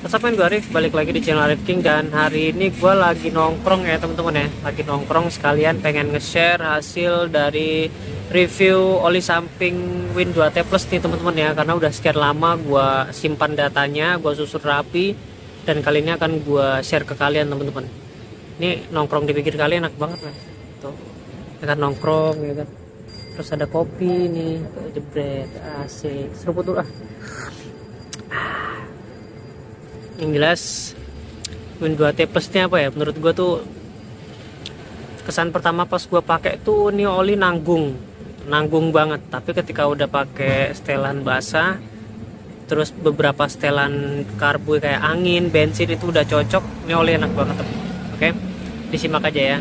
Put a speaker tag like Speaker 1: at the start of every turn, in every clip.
Speaker 1: What's gue Arif, balik lagi di channel Arif King dan hari ini gue lagi nongkrong ya teman-teman ya Lagi nongkrong sekalian pengen nge-share hasil dari review oli samping Win 2T Plus nih teman-teman ya Karena udah sekian lama gue simpan datanya, gue susun rapi Dan kali ini akan gue share ke kalian teman-teman Ini nongkrong di pinggir kalian enak banget lah, Tuh, ya nongkrong ya kan Terus ada kopi nih, jebret, asik, seru betul. ah yang jelas Win 2 T plusnya apa ya menurut gue tuh kesan pertama pas gue pakai tuh ini oli nanggung nanggung banget tapi ketika udah pakai setelan basah terus beberapa setelan karbu kayak angin bensin itu udah cocok ini oli enak banget oke okay? disimak aja ya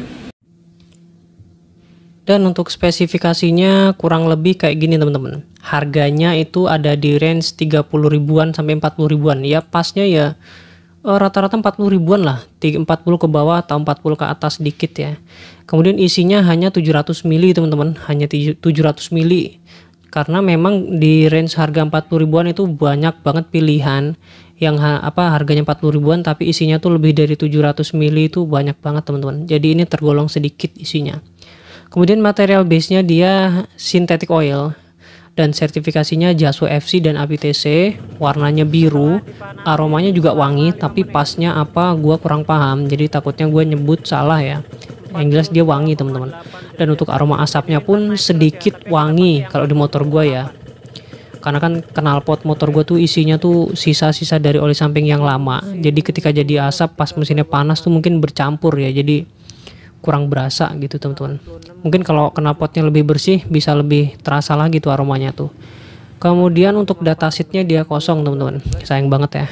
Speaker 1: dan untuk spesifikasinya kurang lebih kayak gini teman-teman harganya itu ada di range 30 ribuan sampai 40 ribuan ya pasnya ya eh, rata-rata 40 ribuan lah 40 ke bawah atau 40 ke atas sedikit ya kemudian isinya hanya 700 mili teman-teman hanya 700 mili karena memang di range harga 40 ribuan itu banyak banget pilihan yang ha apa harganya 40 ribuan tapi isinya tuh lebih dari 700 mili itu banyak banget teman-teman jadi ini tergolong sedikit isinya kemudian material base nya dia synthetic oil dan sertifikasinya Jaso FC dan APTC warnanya biru aromanya juga wangi tapi pasnya apa gua kurang paham jadi takutnya gue nyebut salah ya yang jelas dia wangi teman-teman dan untuk aroma asapnya pun sedikit wangi kalau di motor gua ya karena kan knalpot motor gue tuh isinya tuh sisa-sisa dari oli samping yang lama jadi ketika jadi asap pas mesinnya panas tuh mungkin bercampur ya jadi kurang berasa gitu teman-teman mungkin kalau knalpotnya lebih bersih bisa lebih terasa lagi tuh aromanya tuh kemudian untuk data sheetnya dia kosong teman-teman sayang banget ya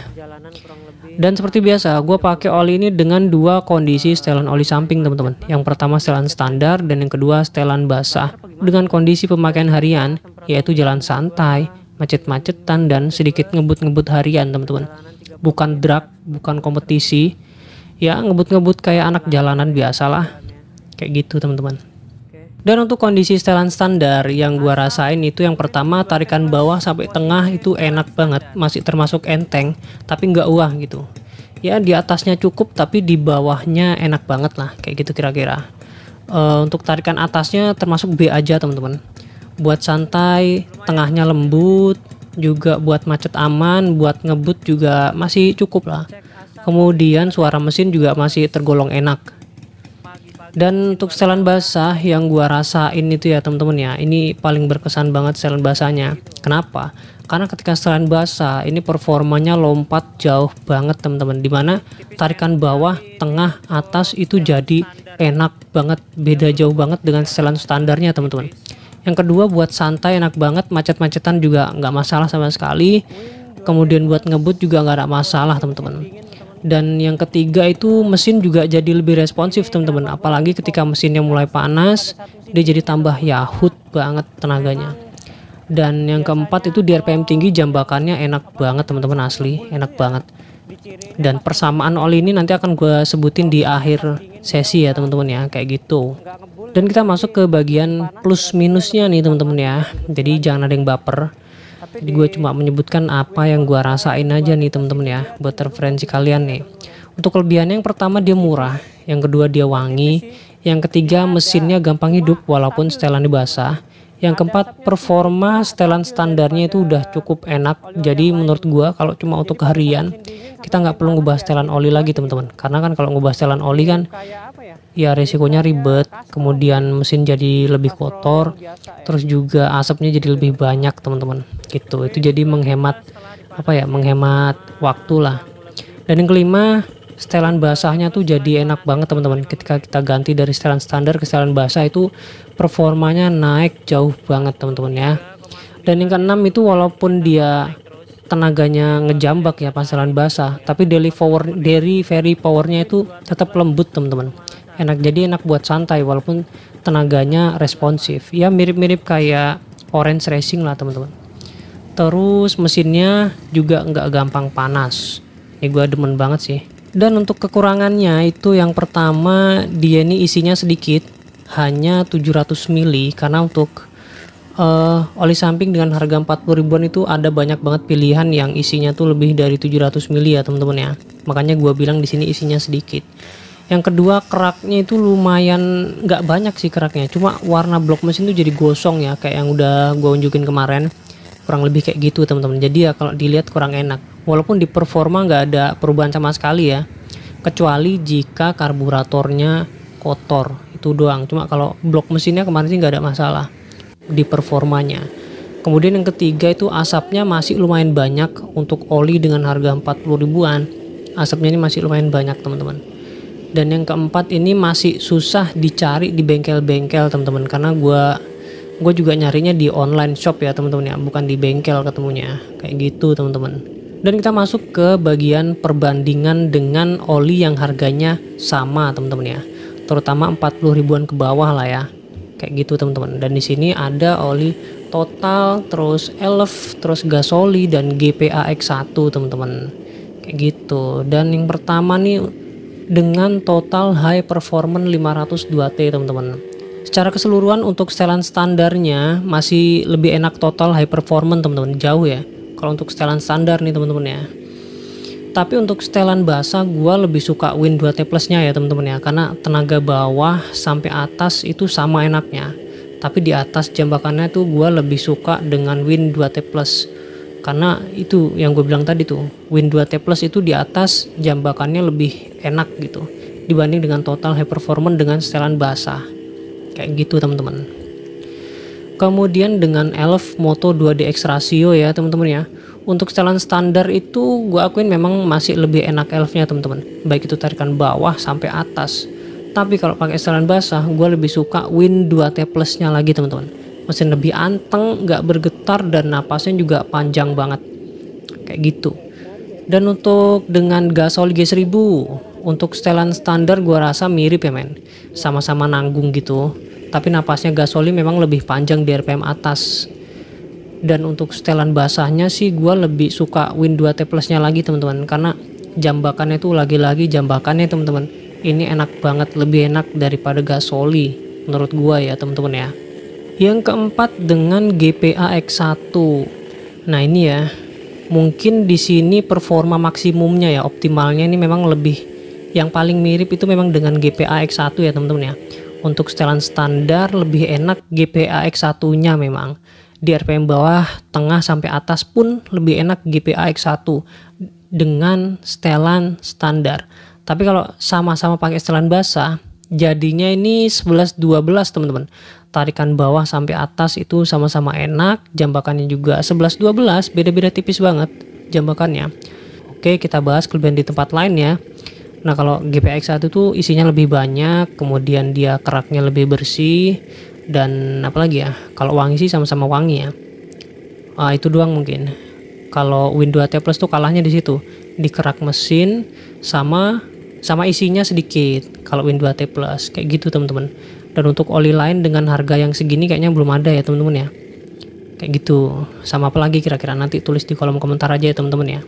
Speaker 1: dan seperti biasa gue pakai oli ini dengan dua kondisi setelan oli samping teman-teman yang pertama setelan standar dan yang kedua setelan basah dengan kondisi pemakaian harian yaitu jalan santai macet-macetan dan sedikit ngebut-ngebut harian teman-teman bukan drag bukan kompetisi ya ngebut-ngebut kayak anak jalanan biasalah kayak gitu teman-teman dan untuk kondisi setelan standar yang gua rasain itu yang pertama tarikan bawah sampai tengah itu enak banget masih termasuk enteng tapi nggak uah gitu ya di atasnya cukup tapi di bawahnya enak banget lah kayak gitu kira-kira uh, untuk tarikan atasnya termasuk B aja teman-teman buat santai tengahnya lembut juga buat macet aman buat ngebut juga masih cukup lah Kemudian suara mesin juga masih tergolong enak. Dan untuk setelan basah yang gua rasain itu ya temen-temen ya, ini paling berkesan banget setelan basahnya. Kenapa? Karena ketika setelan basah ini performanya lompat jauh banget temen-temen. teman Dimana tarikan bawah, tengah, atas itu jadi enak banget, beda jauh banget dengan setelan standarnya temen-temen. Yang kedua buat santai enak banget, macet-macetan juga nggak masalah sama sekali. Kemudian buat ngebut juga nggak ada masalah teman-teman dan yang ketiga itu mesin juga jadi lebih responsif teman-teman apalagi ketika mesinnya mulai panas dia jadi tambah yahut banget tenaganya dan yang keempat itu di RPM tinggi jambakannya enak banget teman-teman asli enak banget dan persamaan oli ini nanti akan gue sebutin di akhir sesi ya teman-teman ya kayak gitu dan kita masuk ke bagian plus minusnya nih teman-teman ya jadi jangan ada yang baper jadi gue cuma menyebutkan apa yang gue rasain aja nih temen-temen ya, buat referensi kalian nih. Untuk kelebihannya yang pertama dia murah, yang kedua dia wangi, iya yang ketiga mesinnya gampang hidup walaupun setelannya basah, yang keempat, performa setelan standarnya itu udah cukup enak. Jadi menurut gue kalau cuma untuk harian, kita nggak perlu ngubah setelan oli lagi temen-temen. Karena kan kalau ngubah setelan oli kan, ya? ya resikonya ribet. Kemudian mesin jadi lebih kotor, ya. terus juga asapnya jadi lebih banyak teman-teman gitu itu jadi menghemat apa ya menghemat waktu lah dan yang kelima setelan basahnya tuh jadi enak banget teman-teman ketika kita ganti dari setelan standar ke setelan basah itu performanya naik jauh banget teman-teman ya dan yang keenam itu walaupun dia tenaganya ngejambak ya pas setelan basah tapi daily power dari very powernya itu tetap lembut teman-teman enak jadi enak buat santai walaupun tenaganya responsif ya mirip-mirip kayak orange racing lah teman-teman Terus mesinnya juga nggak gampang panas. Ini gue demen banget sih. Dan untuk kekurangannya itu yang pertama dia ini isinya sedikit, hanya 700 mili karena untuk uh, oli samping dengan harga 40 ribuan itu ada banyak banget pilihan yang isinya tuh lebih dari 700 mili ya teman-teman ya. Makanya gue bilang di sini isinya sedikit. Yang kedua keraknya itu lumayan nggak banyak sih keraknya, cuma warna blok mesin tuh jadi gosong ya kayak yang udah gue unjukin kemarin kurang lebih kayak gitu teman-teman jadi ya kalau dilihat kurang enak walaupun di performa nggak ada perubahan sama sekali ya kecuali jika karburatornya kotor itu doang cuma kalau blok mesinnya kemarin sih nggak ada masalah di performanya kemudian yang ketiga itu asapnya masih lumayan banyak untuk oli dengan harga 40 ribuan asapnya ini masih lumayan banyak teman-teman dan yang keempat ini masih susah dicari di bengkel-bengkel teman-teman karena gue gue juga nyarinya di online shop ya teman-teman ya bukan di bengkel ketemunya kayak gitu teman-teman dan kita masuk ke bagian perbandingan dengan oli yang harganya sama teman-teman ya terutama 40 ribuan ke bawah lah ya kayak gitu teman-teman dan di sini ada oli total terus elf terus gasoli dan GPAX1 teman-teman kayak gitu dan yang pertama nih dengan total high performance 502T teman-teman Secara keseluruhan untuk setelan standarnya masih lebih enak total high performance teman-teman jauh ya. Kalau untuk setelan standar nih teman-teman ya. Tapi untuk setelan basah gue lebih suka Win 2T plusnya ya teman-teman ya karena tenaga bawah sampai atas itu sama enaknya. Tapi di atas jambakannya tuh gue lebih suka dengan Win 2T plus karena itu yang gue bilang tadi tuh Win 2T Plus itu di atas jambakannya lebih enak gitu dibanding dengan total high performance dengan setelan basah Kayak gitu teman-teman. Kemudian dengan Elf Moto 2DX Ratio ya teman-teman ya. Untuk setelan standar itu gue akuin memang masih lebih enak Elfnya teman-teman. Baik itu tarikan bawah sampai atas. Tapi kalau pakai setelan basah gue lebih suka Win 2T Plusnya lagi teman-teman. Mesin lebih anteng, nggak bergetar dan napasnya juga panjang banget. Kayak gitu. Dan untuk dengan gasol G1000 Untuk setelan standar gue rasa mirip ya men Sama-sama nanggung gitu tapi napasnya Gasoli memang lebih panjang di RPM atas dan untuk setelan basahnya sih gue lebih suka Win 2T plusnya lagi teman-teman karena jambakannya tuh lagi-lagi jambakannya teman-teman ini enak banget lebih enak daripada Gasoli menurut gue ya teman-teman ya yang keempat dengan GPA X1 nah ini ya mungkin di sini performa maksimumnya ya optimalnya ini memang lebih yang paling mirip itu memang dengan GPA X1 ya teman-teman ya untuk setelan standar lebih enak GPAX satunya memang di RPM bawah, tengah sampai atas pun lebih enak GPAX 1 dengan setelan standar tapi kalau sama-sama pakai setelan basah jadinya ini 11-12 teman-teman tarikan bawah sampai atas itu sama-sama enak jambakannya juga 11-12 beda-beda tipis banget jambakannya oke kita bahas kelebihan di tempat lain ya Nah kalau GPX 1 itu isinya lebih banyak, kemudian dia keraknya lebih bersih dan apalagi ya kalau wangi sih sama-sama wangi ya. Ah, itu doang mungkin. Kalau win dua t Plus tuh kalahnya di situ di kerak mesin sama sama isinya sedikit kalau win dua t Plus kayak gitu teman-teman. Dan untuk oli lain dengan harga yang segini kayaknya belum ada ya teman-teman ya. Kayak gitu. Sama apa lagi kira-kira nanti tulis di kolom komentar aja ya teman-teman ya.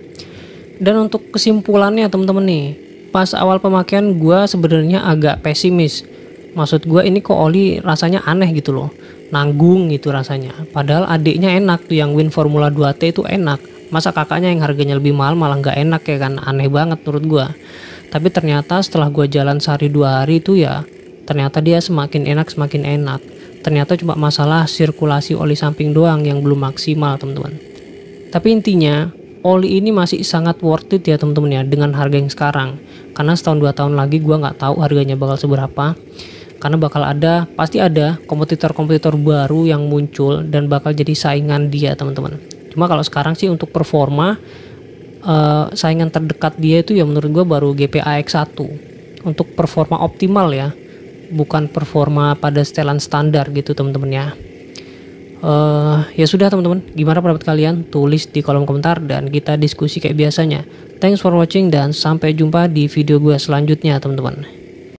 Speaker 1: Dan untuk kesimpulannya teman-teman nih, pas awal pemakaian gue sebenarnya agak pesimis maksud gue ini kok oli rasanya aneh gitu loh nanggung gitu rasanya padahal adiknya enak tuh yang win formula 2T itu enak masa kakaknya yang harganya lebih mahal malah nggak enak ya kan aneh banget menurut gue tapi ternyata setelah gue jalan sehari dua hari itu ya ternyata dia semakin enak semakin enak ternyata cuma masalah sirkulasi oli samping doang yang belum maksimal teman-teman tapi intinya Oli ini masih sangat worth it ya teman-teman ya dengan harga yang sekarang karena setahun dua tahun lagi gue nggak tahu harganya bakal seberapa karena bakal ada pasti ada kompetitor-kompetitor baru yang muncul dan bakal jadi saingan dia teman-teman cuma kalau sekarang sih untuk performa uh, saingan terdekat dia itu ya menurut gue baru GPAX 1 untuk performa optimal ya bukan performa pada setelan standar gitu teman-teman ya uh, ya sudah teman-teman gimana pendapat kalian tulis di kolom komentar dan kita diskusi kayak biasanya thanks for watching dan sampai jumpa di video gue selanjutnya teman-teman